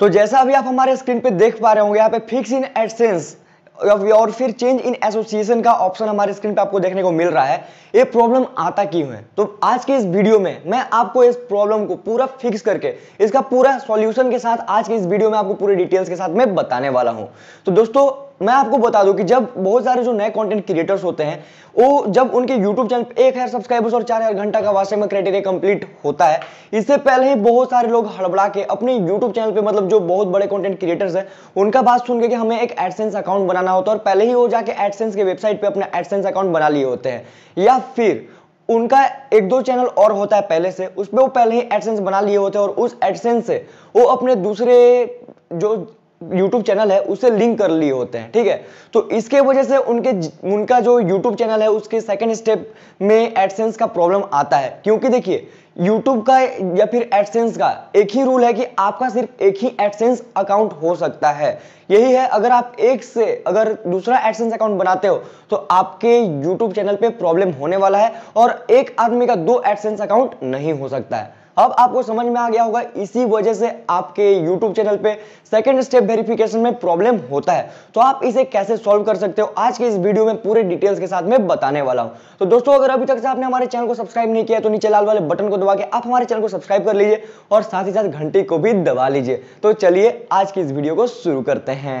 तो जैसा अभी आप हमारे स्क्रीन पे देख पा रहे होंगे यहाँ पे फिक्स इन एडसेंस और फिर चेंज इन एसोसिएशन का ऑप्शन हमारे स्क्रीन पे आपको देखने को मिल रहा है ये प्रॉब्लम आता क्यों है तो आज के इस वीडियो में मैं आपको इस प्रॉब्लम को पूरा फिक्स करके इसका पूरा सॉल्यूशन के साथ आज के इस वीडियो में आपको पूरे डिटेल्स के साथ मैं बताने वाला हूं तो दोस्तों मैं आपको बता दूं कि जब बहुत सारे जो नए कंटेंट क्रिएटर्स होते हैं वो जब उनके यूट्यूब चैनल एक हजार सब्सक्राइबर्स और चार हजार घंटा का वास्तव में क्राइटेरिया कंप्लीट होता है इससे पहले ही बहुत सारे लोग हड़बड़ा के अपने यूट्यूब चैनल पे मतलब जो बहुत बड़े कंटेंट क्रिएटर्स हैं उनका बात सुन के कि हमें एक एडसेंस अकाउंट बनाना होता है और पहले ही वो जाके एडसेंस के वेबसाइट पर अपना एडसेंस अकाउंट बना लिए होते हैं या फिर उनका एक दो चैनल और होता है पहले से उस पर वो पहले ही एडसेंस बना लिए होते हैं और उस एडसेंस से वो अपने दूसरे जो यूट्यूब चैनल है उसे लिंक कर लिए होते हैं ठीक है तो इसके वजह से उनके उनका जो यूट्यूब चैनल है उसके सेकेंड स्टेप में एडसेंस का प्रॉब्लम आता है क्योंकि देखिए YouTube का या फिर एडसेंस का एक ही रूल है कि आपका सिर्फ एक ही एडसेंस अकाउंट हो सकता है यही है अगर आप एक से अगर दूसरा एडसेंस अकाउंट बनाते हो तो आपके यूट्यूब चैनल पे प्रॉब्लम होने वाला है और एक आदमी का दो एडसेंस अकाउंट नहीं हो सकता है अब आपको समझ में आ गया होगा इसी वजह से आपके यूट्यूब चैनल पे सेकेंड स्टेप वेरिफिकेशन में प्रॉब्लम होता है तो आप इसे कैसे सॉल्व कर सकते हो आज के इस वीडियो में पूरे डिटेल्स के साथ में बताने वाला हूं तो दोस्तों अगर अभी तक से आपने हमारे चैनल को सब्सक्राइब नहीं किया तो नीचे लाल वाले बटन को दबा के आप हमारे चैनल को सब्सक्राइब कर लीजिए और साथ ही साथ घंटी को भी दबा लीजिए तो चलिए आज की इस वीडियो को शुरू करते हैं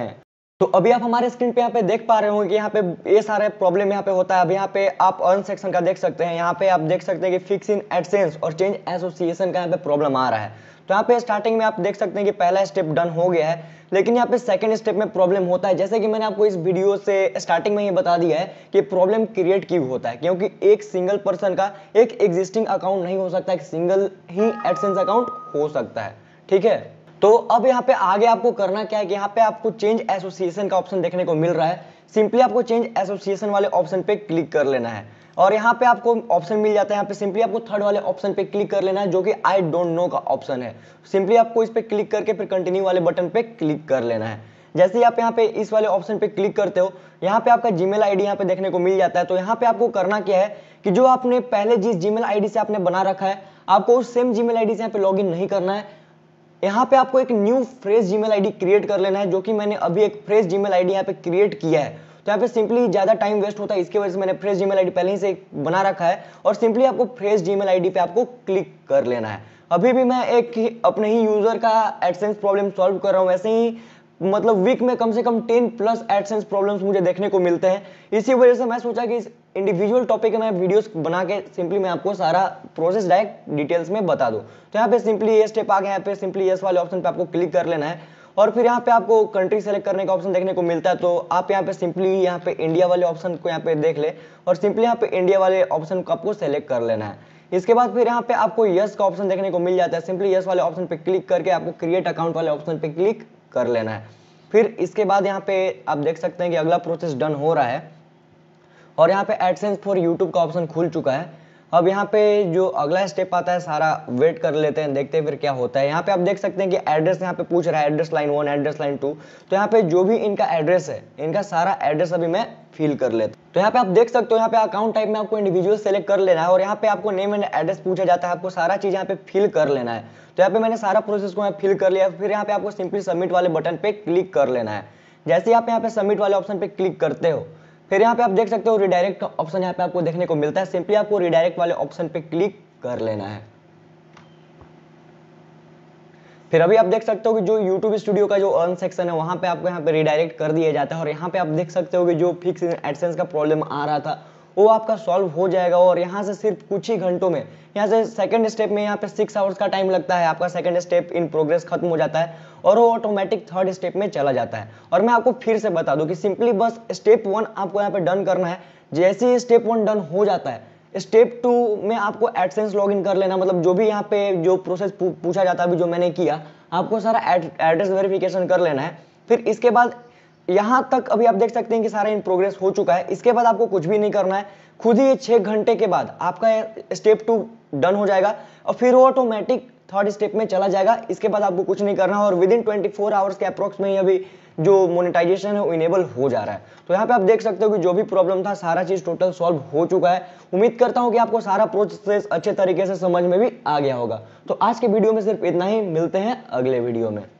तो अभी आप हमारे स्क्रीन पे यहाँ पे देख पा रहे होंगे यहाँ पे ये सारे प्रॉब्लम यहाँ पे होता है अब यहाँ पे आप अर्न सेक्शन का देख सकते हैं यहाँ पे आप देख सकते हैं कि फिक्स इन एडसेंस और चेंज एसोसिएशन का यहाँ पे प्रॉब्लम आ रहा है तो यहाँ पे स्टार्टिंग में आप देख सकते हैं कि पहला स्टेप डन हो गया है लेकिन यहाँ पे सेकंड स्टेप में प्रॉब्लम होता है जैसे कि मैंने आपको इस वीडियो से स्टार्टिंग में ही बता दिया है कि प्रॉब्लम क्रिएट क्यों होता है क्योंकि एक सिंगल पर्सन का एक एग्जिस्टिंग अकाउंट नहीं हो सकता एक सिंगल ही एडसेंस अकाउंट हो सकता है ठीक है तो अब यहाँ पे आगे आपको करना क्या है कि यहाँ पे आपको चेंज एसोसिएशन का ऑप्शन देखने को मिल रहा है सिंपली आपको चेंज एसोसिएशन वाले ऑप्शन पे क्लिक कर लेना है और यहाँ पे आपको ऑप्शन मिल जाता है यहाँ पे सिंपली आपको थर्ड वाले ऑप्शन पे क्लिक कर लेना है जो कि आई डोंट नो का ऑप्शन है सिंपली आपको इस पर क्लिक करके फिर कंटिन्यू वाले बटन पे क्लिक कर लेना है जैसे ही आप यहाँ पे इस वाले ऑप्शन पे क्लिक करते हो यहाँ पे आपका जीमेल आईडी यहाँ पे देखने को मिल जाता है तो यहाँ पे आपको करना क्या है कि जो आपने पहले जिस जीमेल आईडी से आपने बना रखा है आपको उस सेम जीमेल आईडी से यहाँ पे लॉगिन नहीं करना है यहाँ पे आपको एक new fresh Gmail ID create कर लेना है जो कि मैंने अभी एक फ्रेश जीमेल आईडी यहाँ पे क्रिएट किया है तो यहाँ पे सिंपली ज़्यादा टाइम वेस्ट होता है इसके वजह से मैंने फ्रेश जीमेल आईडी पहले ही से बना रखा है और सिंपली आपको फ्रेश जीमेल आईडी पे आपको क्लिक कर लेना है अभी भी मैं एक अपने ही यूज़र का एडसेंस प्रॉब्लम सॉल्व कर रहा हूँ वैसे ही मतलब वीक में कम से कम टेन प्लस एडसेंस प्रॉब्लम्स मुझे देखने को मिलते हैं इसी वजह से मैं सोचा कि इस इंडिविजुअल टॉपिक में वीडियोस बना के सिंपली मैं आपको सारा प्रोसेस डायरेक्ट डिटेल्स में बता दूँ तो यहाँ पे सिंपली ये स्टेप आ गया यहाँ पे सिंपली यस वाले ऑप्शन पे आपको क्लिक कर लेना है और फिर यहाँ पे आपको कंट्री सेलेक्ट करने का ऑप्शन देखने को मिलता है तो आप यहाँ पे सिंपली यहाँ पे इंडिया वाले ऑप्शन को यहाँ पे देख ले और सिंपली यहाँ पे इंडिया वाले ऑप्शन को आपको सेलेक्ट कर लेना है इसके बाद फिर यहाँ पे आपको यस का ऑप्शन देखने को मिल जाता है सिंपली यस वाले ऑप्शन पे क्लिक करके आपको क्रिएट अकाउंट वाले ऑप्शन पे क्लिक कर लेना है फिर इसके बाद यहाँ पे आप देख सकते हैं कि अगला प्रोसेस डन हो रहा है और यहाँ पे एडसेंस फॉर यूट्यूब का ऑप्शन खुल चुका है अब यहाँ पे जो अगला स्टेप आता है सारा वेट कर लेते हैं देखते हैं फिर क्या होता है यहाँ पे आप देख सकते हैं कि एड्रेस यहाँ पे पूछ रहा है address line one address line two तो यहाँ पे जो भी इनका एड्रेस है इनका सारा एड्रेस अभी मैं फिल कर लेता तो यहाँ पे आप देख सकते हो यहाँ पे अकाउंट टाइप में आपको इंडिविजुअल सेलेक्ट कर लेना है और यहाँ पे आपको नेम एंड एड्रेस पूछा जाता है आपको सारा चीज यहाँ पे फिल कर लेना है तो यहाँ पे मैंने सारा प्रोसेस को फिल कर लिया फिर यहाँ पे आपको सिंपली सबमिट वाले बटन पे क्लिक कर लेना है जैसे आप यहाँ पे सबमिट वाले ऑप्शन पे क्लिक करते हो फिर यहाँ पे आप देख सकते हो रिडायरेक्ट का ऑप्शन यहाँ पे आपको देखने को मिलता है सिंपली आपको रिडायरेक्ट वाले ऑप्शन पे क्लिक कर लेना है फिर अभी आप देख सकते हो कि जो YouTube स्टूडियो का जो अर्न सेक्शन है वहां पे आपको यहाँ पे रिडायरेक्ट कर दिया जाता है और यहाँ पे आप देख सकते हो कि जो फिक्स एडसेंस का प्रॉब्लम आ रहा था वो आपका सॉल्व हो जाएगा और यहाँ से सिर्फ कुछ ही घंटों में यहाँ से सेकंड स्टेप में यहाँ पे सिक्स आवर्स का टाइम लगता है आपका सेकंड स्टेप इन प्रोग्रेस खत्म हो जाता है और वो ऑटोमेटिक थर्ड स्टेप में चला जाता है और मैं आपको फिर से बता दूँ कि सिंपली बस स्टेप वन आपको यहाँ पे डन करना है जैसे ही स्टेप वन डन हो जाता है स्टेप टू में आपको एडसेंस लॉगिन कर लेना मतलब जो भी यहाँ पे जो प्रोसेस पूछा जाता है अभी जो मैंने किया आपको सारा एड्रेस वेरिफिकेशन कर लेना है फिर इसके बाद यहां तक अभी आप देख सकते हैं कि सारा इन प्रोग्रेस हो चुका है इसके बाद आपको कुछ भी नहीं करना है खुद ही छह घंटे के बाद आपका स्टेप टू डन हो जाएगा और फिर वो ऑटोमेटिक थर्ड स्टेप में चला जाएगा इसके बाद आपको कुछ नहीं करना और within twenty four hours के अप्रोक्स में ही अभी जो मोनेटाइजेशन है वो इनेबल हो जा रहा है तो यहाँ पे आप देख सकते हो कि जो भी प्रॉब्लम था सारा चीज़ टोटल सॉल्व हो चुका है उम्मीद करता हूँ कि आपको सारा प्रोसेस अच्छे तरीके से समझ में भी आ गया होगा तो आज के वीडियो में सिर्फ इतना ही मिलते हैं अगले वीडियो में